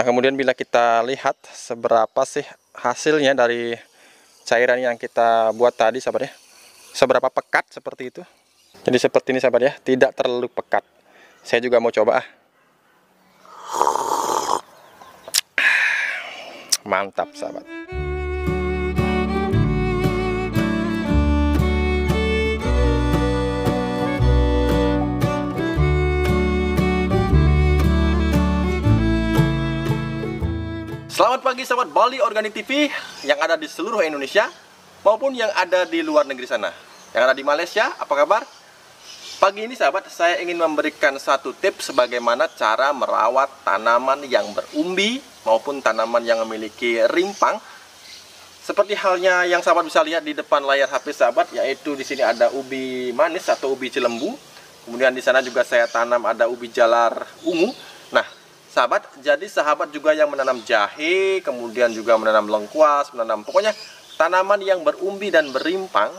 Nah kemudian bila kita lihat seberapa sih hasilnya dari cairan yang kita buat tadi sahabat ya. Seberapa pekat seperti itu. Jadi seperti ini sahabat ya, tidak terlalu pekat. Saya juga mau coba ah. ah mantap sahabat. Selamat pagi sahabat Bali Organik TV yang ada di seluruh Indonesia maupun yang ada di luar negeri sana. Yang ada di Malaysia, apa kabar? Pagi ini sahabat, saya ingin memberikan satu tips bagaimana cara merawat tanaman yang berumbi maupun tanaman yang memiliki rimpang seperti halnya yang sahabat bisa lihat di depan layar HP sahabat yaitu di sini ada ubi manis atau ubi cilembu kemudian di sana juga saya tanam ada ubi jalar ungu sahabat jadi sahabat juga yang menanam jahe kemudian juga menanam lengkuas menanam pokoknya tanaman yang berumbi dan berimpang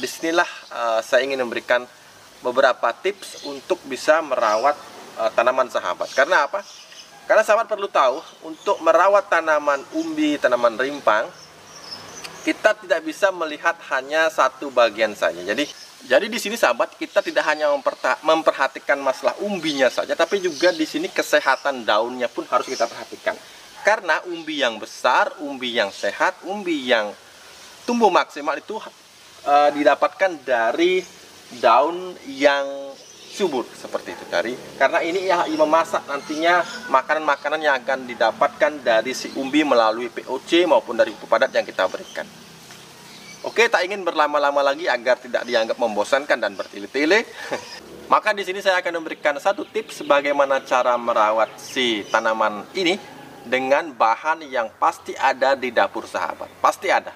disinilah uh, saya ingin memberikan beberapa tips untuk bisa merawat uh, tanaman sahabat karena apa karena sahabat perlu tahu untuk merawat tanaman umbi tanaman rimpang kita tidak bisa melihat hanya satu bagian saja jadi jadi di sini sahabat kita tidak hanya memperhatikan masalah umbinya saja, tapi juga di sini kesehatan daunnya pun harus kita perhatikan. Karena umbi yang besar, umbi yang sehat, umbi yang tumbuh maksimal itu e, didapatkan dari daun yang subur seperti itu dari karena ini ya memasak nantinya makanan-makanan yang akan didapatkan dari si umbi melalui POC maupun dari pupuk padat yang kita berikan. Oke, tak ingin berlama-lama lagi agar tidak dianggap membosankan dan bertele-tele. Maka di sini saya akan memberikan satu tips bagaimana cara merawat si tanaman ini dengan bahan yang pasti ada di dapur sahabat. Pasti ada.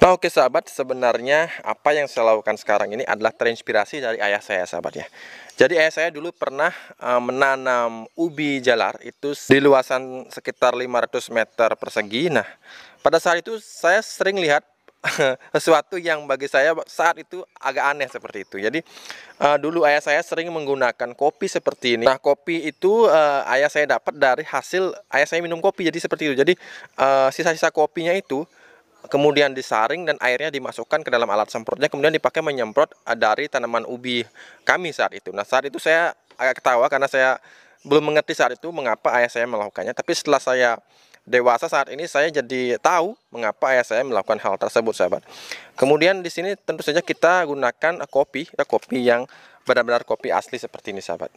Nah oke sahabat, sebenarnya apa yang saya lakukan sekarang ini adalah terinspirasi dari ayah saya sahabat ya. Jadi ayah saya dulu pernah eh, menanam ubi jalar itu di luasan sekitar 500 meter persegi. Nah pada saat itu saya sering lihat sesuatu yang bagi saya saat itu agak aneh seperti itu. Jadi uh, dulu ayah saya sering menggunakan kopi seperti ini. Nah kopi itu uh, ayah saya dapat dari hasil ayah saya minum kopi. Jadi seperti itu. Jadi eh, sisa-sisa uh, kopinya itu kemudian disaring dan airnya dimasukkan ke dalam alat semprotnya. Kemudian dipakai menyemprot dari tanaman ubi kami saat itu. Nah saat itu saya agak ketawa karena saya belum mengerti saat itu mengapa ayah saya melakukannya. Tapi setelah saya dewasa saat ini saya jadi tahu mengapa ayah saya melakukan hal tersebut sahabat kemudian di sini tentu saja kita gunakan kopi ya, kopi yang benar-benar kopi asli seperti ini sahabat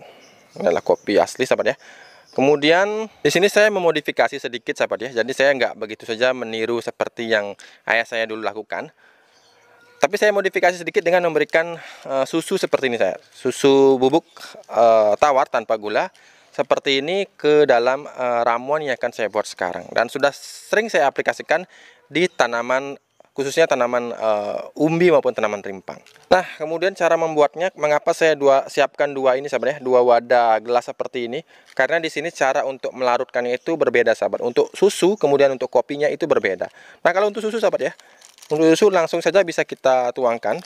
adalah kopi asli sahabat ya Kemudian di sini saya memodifikasi sedikit sahabat ya. Jadi saya nggak begitu saja meniru seperti yang ayah saya dulu lakukan. Tapi saya modifikasi sedikit dengan memberikan uh, susu seperti ini saya. Susu bubuk uh, tawar tanpa gula seperti ini ke dalam eh, ramuan yang akan saya buat sekarang dan sudah sering saya aplikasikan di tanaman khususnya tanaman uh, umbi maupun tanaman rimpang. Nah, kemudian cara membuatnya mengapa saya dua siapkan dua ini sahabat ya, dua wadah gelas seperti ini karena di sini cara untuk melarutkannya itu berbeda sahabat. Untuk susu kemudian untuk kopinya itu berbeda. Nah, kalau untuk susu sahabat ya. Untuk susu langsung saja bisa kita tuangkan.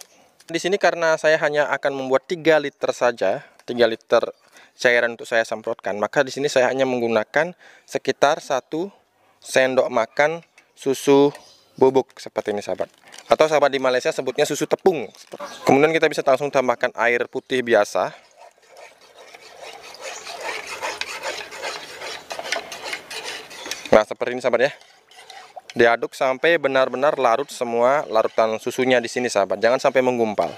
Di sini karena saya hanya akan membuat 3 liter saja, 3 liter cairan untuk saya semprotkan. Maka di sini saya hanya menggunakan sekitar satu sendok makan susu bubuk seperti ini sahabat. Atau sahabat di Malaysia sebutnya susu tepung. Kemudian kita bisa langsung tambahkan air putih biasa. Nah, seperti ini sahabat ya. Diaduk sampai benar-benar larut semua larutan susunya di sini sahabat. Jangan sampai menggumpal.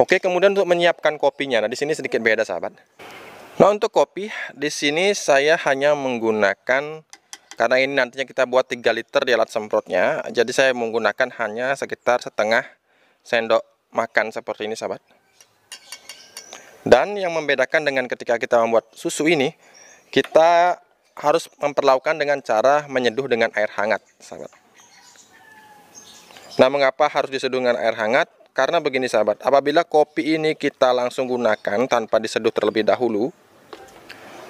Oke, kemudian untuk menyiapkan kopinya. Nah, di sini sedikit beda, sahabat. Nah, untuk kopi di sini saya hanya menggunakan karena ini nantinya kita buat 3 liter di alat semprotnya. Jadi saya menggunakan hanya sekitar setengah sendok makan seperti ini, sahabat. Dan yang membedakan dengan ketika kita membuat susu ini, kita harus memperlakukan dengan cara menyeduh dengan air hangat, sahabat. Nah, mengapa harus diseduh dengan air hangat? karena begini sahabat, apabila kopi ini kita langsung gunakan tanpa diseduh terlebih dahulu,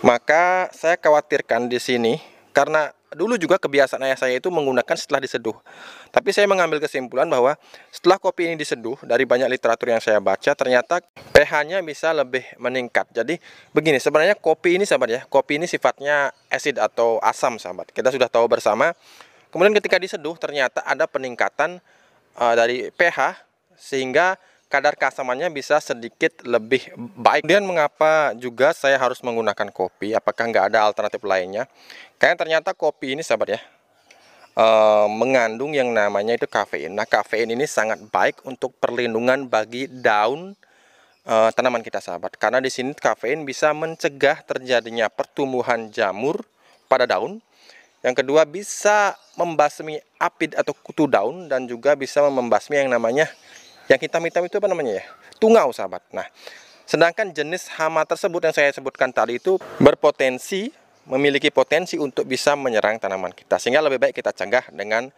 maka saya khawatirkan di sini karena dulu juga kebiasaan ayah saya itu menggunakan setelah diseduh. Tapi saya mengambil kesimpulan bahwa setelah kopi ini diseduh dari banyak literatur yang saya baca ternyata pH-nya bisa lebih meningkat. Jadi begini, sebenarnya kopi ini sahabat ya, kopi ini sifatnya asid atau asam sahabat. Kita sudah tahu bersama. Kemudian ketika diseduh ternyata ada peningkatan uh, dari pH sehingga kadar keasamannya bisa sedikit lebih baik. Kemudian mengapa juga saya harus menggunakan kopi? Apakah nggak ada alternatif lainnya? Karena ternyata kopi ini sahabat ya, eh, mengandung yang namanya itu kafein. Nah kafein ini sangat baik untuk perlindungan bagi daun eh, tanaman kita sahabat. Karena di sini kafein bisa mencegah terjadinya pertumbuhan jamur pada daun. Yang kedua bisa membasmi apid atau kutu daun dan juga bisa membasmi yang namanya yang hitam-hitam itu apa namanya ya? Tungau, sahabat. Nah, sedangkan jenis hama tersebut yang saya sebutkan tadi itu berpotensi memiliki potensi untuk bisa menyerang tanaman kita. Sehingga lebih baik kita cegah dengan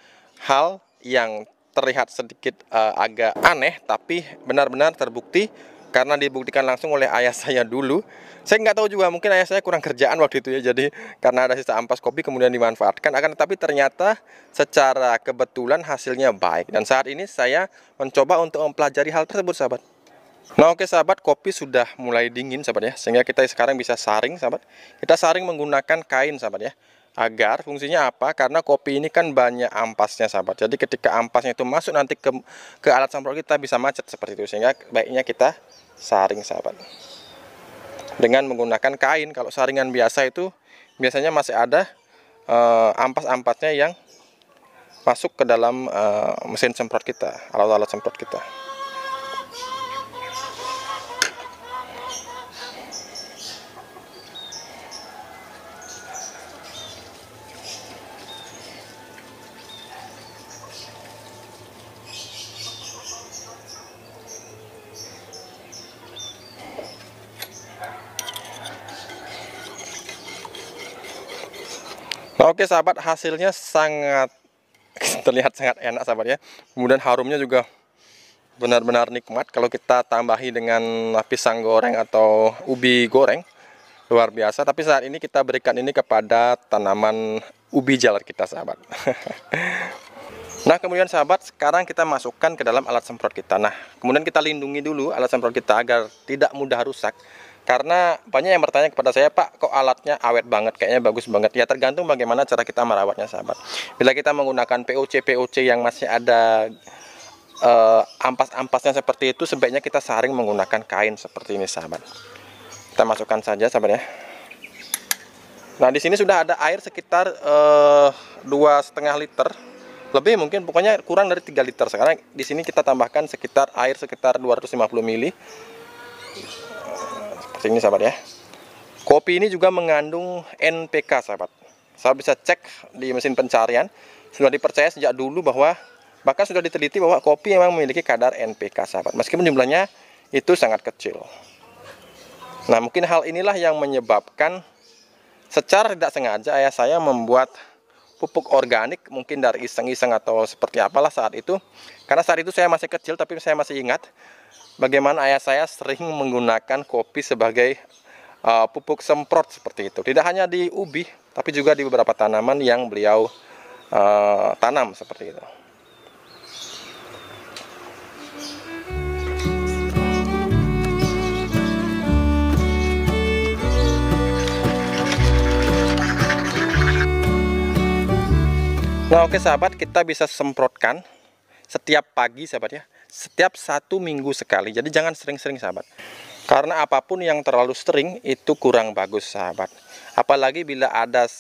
hal yang terlihat sedikit uh, agak aneh tapi benar-benar terbukti karena dibuktikan langsung oleh ayah saya dulu. Saya nggak tahu juga, mungkin ayah saya kurang kerjaan waktu itu ya. Jadi karena ada sisa ampas kopi kemudian dimanfaatkan. Akan tetapi ternyata secara kebetulan hasilnya baik. Dan saat ini saya mencoba untuk mempelajari hal tersebut, sahabat. Nah oke sahabat, kopi sudah mulai dingin sahabat ya. Sehingga kita sekarang bisa saring sahabat. Kita saring menggunakan kain sahabat ya. Agar fungsinya apa? Karena kopi ini kan banyak ampasnya sahabat. Jadi ketika ampasnya itu masuk nanti ke, ke alat sampel kita bisa macet seperti itu. Sehingga baiknya kita saring sahabat dengan menggunakan kain kalau saringan biasa itu biasanya masih ada uh, ampas-ampasnya yang masuk ke dalam uh, mesin semprot kita alat-alat semprot kita oke sahabat, hasilnya sangat terlihat sangat enak sahabat ya. Kemudian harumnya juga benar-benar nikmat kalau kita tambahi dengan pisang goreng atau ubi goreng. Luar biasa, tapi saat ini kita berikan ini kepada tanaman ubi jalar kita sahabat. nah, kemudian sahabat, sekarang kita masukkan ke dalam alat semprot kita. Nah, kemudian kita lindungi dulu alat semprot kita agar tidak mudah rusak karena banyak yang bertanya kepada saya Pak kok alatnya awet banget kayaknya bagus banget ya tergantung bagaimana cara kita merawatnya sahabat bila kita menggunakan POC POC yang masih ada uh, ampas-ampasnya seperti itu sebaiknya kita saring menggunakan kain seperti ini sahabat kita masukkan saja sahabat ya nah di sini sudah ada air sekitar eh, dua setengah liter lebih mungkin pokoknya kurang dari 3 liter sekarang di sini kita tambahkan sekitar air sekitar 250 mili seperti ini sahabat ya kopi ini juga mengandung NPK sahabat saya bisa cek di mesin pencarian sudah dipercaya sejak dulu bahwa bahkan sudah diteliti bahwa kopi memang memiliki kadar NPK sahabat meskipun jumlahnya itu sangat kecil nah mungkin hal inilah yang menyebabkan secara tidak sengaja ayah saya membuat pupuk organik mungkin dari iseng-iseng atau seperti apalah saat itu karena saat itu saya masih kecil tapi saya masih ingat bagaimana ayah saya sering menggunakan kopi sebagai uh, pupuk semprot seperti itu. Tidak hanya di ubi, tapi juga di beberapa tanaman yang beliau uh, tanam seperti itu. Nah oke sahabat kita bisa semprotkan setiap pagi sahabat ya setiap satu minggu sekali. Jadi jangan sering-sering sahabat. Karena apapun yang terlalu sering itu kurang bagus sahabat. Apalagi bila ada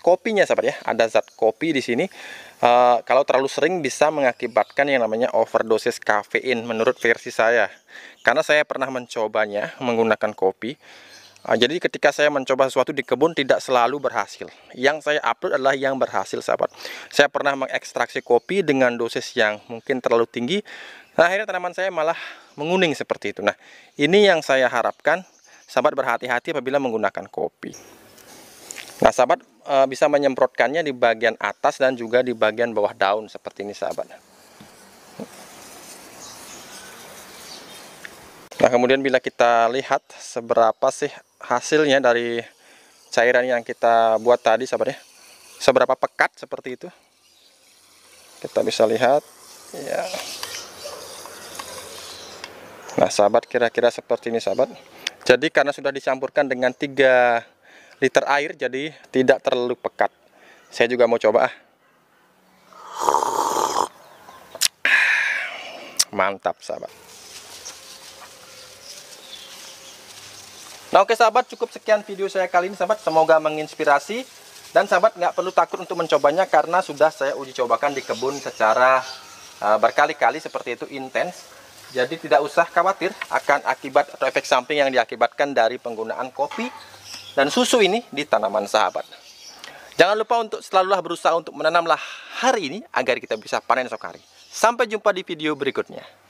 kopinya sahabat ya, ada zat kopi di sini. Uh, kalau terlalu sering bisa mengakibatkan yang namanya overdosis kafein menurut versi saya. Karena saya pernah mencobanya menggunakan kopi. Uh, jadi ketika saya mencoba sesuatu di kebun tidak selalu berhasil. Yang saya upload adalah yang berhasil sahabat. Saya pernah mengekstraksi kopi dengan dosis yang mungkin terlalu tinggi Nah, akhirnya tanaman saya malah menguning seperti itu. Nah, ini yang saya harapkan sahabat berhati-hati apabila menggunakan kopi. Nah, sahabat e, bisa menyemprotkannya di bagian atas dan juga di bagian bawah daun seperti ini, sahabat. Nah, kemudian bila kita lihat seberapa sih hasilnya dari cairan yang kita buat tadi, sahabat ya. Seberapa pekat seperti itu. Kita bisa lihat ya. Nah sahabat kira-kira seperti ini sahabat Jadi karena sudah dicampurkan dengan 3 liter air jadi tidak terlalu pekat Saya juga mau coba ah. Mantap sahabat Nah oke sahabat cukup sekian video saya kali ini sahabat Semoga menginspirasi dan sahabat nggak perlu takut untuk mencobanya karena sudah saya uji cobakan di kebun secara uh, berkali-kali seperti itu intens jadi tidak usah khawatir akan akibat atau efek samping yang diakibatkan dari penggunaan kopi dan susu ini di tanaman sahabat. Jangan lupa untuk selalulah berusaha untuk menanamlah hari ini agar kita bisa panen esok hari. Sampai jumpa di video berikutnya.